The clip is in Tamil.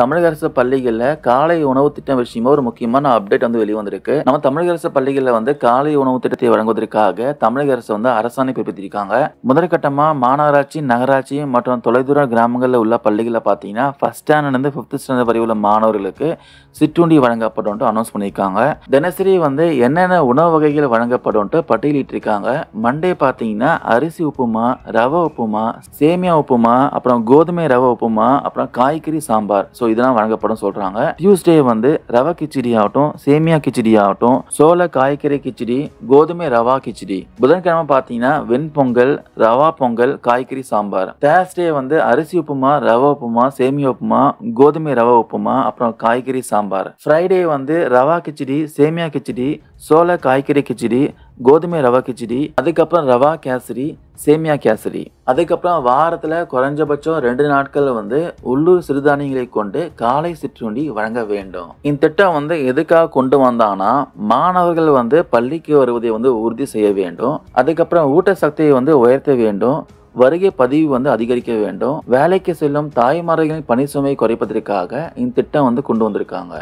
தமிழக அரசு பள்ளிகளில் காலை உணவு திட்டம் விஷயமா ஒரு முக்கியமான அப்டேட் வந்து வந்திருக்கு நம்ம தமிழக அரசு பள்ளிகளில் வந்து காலை உணவு திட்டத்தை வழங்குவதற்காக தமிழக அரசு வந்து அரசாணை பிறப்பித்திருக்காங்க முதற்கட்டமாக மாநகராட்சி நகராட்சி மற்றும் தொலைதூர கிராமங்களில் உள்ள பள்ளிகளில் பார்த்தீங்கன்னா ஃபஸ்ட் ஸ்டாண்டர்ட்லேருந்து ஃபிஃப்த் ஸ்டாண்டர்ட் வரை உள்ள மாணவர்களுக்கு சிற்றுண்டி வழங்கப்படும் அனௌன்ஸ் பண்ணியிருக்காங்க தினசரி வந்து என்னென்ன உணவு வகைகள் வழங்கப்படும் பட்டியலிட்டிருக்காங்க மண்டே பார்த்தீங்கன்னா அரிசி உப்புமா ரவை உப்புமா சேமியா உப்புமா அப்புறம் கோதுமை ரவை உப்புமா அப்புறம் காய்கறி சாம்பார் ஸோ ஸோ இதெல்லாம் வழங்கப்படும் சொல்கிறாங்க டியூஸ்டே வந்து ரவா கிச்சடி ஆகட்டும் சேமியா கிச்சடி ஆகட்டும் சோள காய்கறி கிச்சடி கோதுமை ரவா கிச்சடி புதன்கிழமை பார்த்தீங்கன்னா வெண்பொங்கல் ரவா பொங்கல் காய்கறி சாம்பார் தேர்ஸ்டே வந்து அரிசி உப்புமா ரவா உப்புமா சேமியா உப்புமா கோதுமை ரவா உப்புமா அப்புறம் காய்கறி சாம்பார் ஃப்ரைடே வந்து ரவா கிச்சடி சேமியா கிச்சடி சோள காய்கறி கிச்சடி கோதுமை ரவா கிச்சடி அதுக்கப்புறம் ரவா கேசரி சேமியா கேசரி அதுக்கப்புறம் வாரத்தில் குறைஞ்சபட்சம் ரெண்டு நாட்கள் வந்து உள்ளூர் சிறுதானியங்களை கொண்டு காலை சிற்றுண்டி வழங்க வேண்டும் இந்த திட்டம் வந்து எதுக்காக கொண்டு வந்தாங்கன்னா மாணவர்கள் வந்து பள்ளிக்கு வருவதை வந்து உறுதி செய்ய வேண்டும் அதுக்கப்புறம் சக்தியை வந்து உயர்த்த வேண்டும் வருகை பதிவு வந்து அதிகரிக்க வேண்டும் வேலைக்கு செல்லும் தாய்மார்களின் பணி சுமையை குறைப்பதற்காக இந்த திட்டம் வந்து கொண்டு வந்திருக்காங்க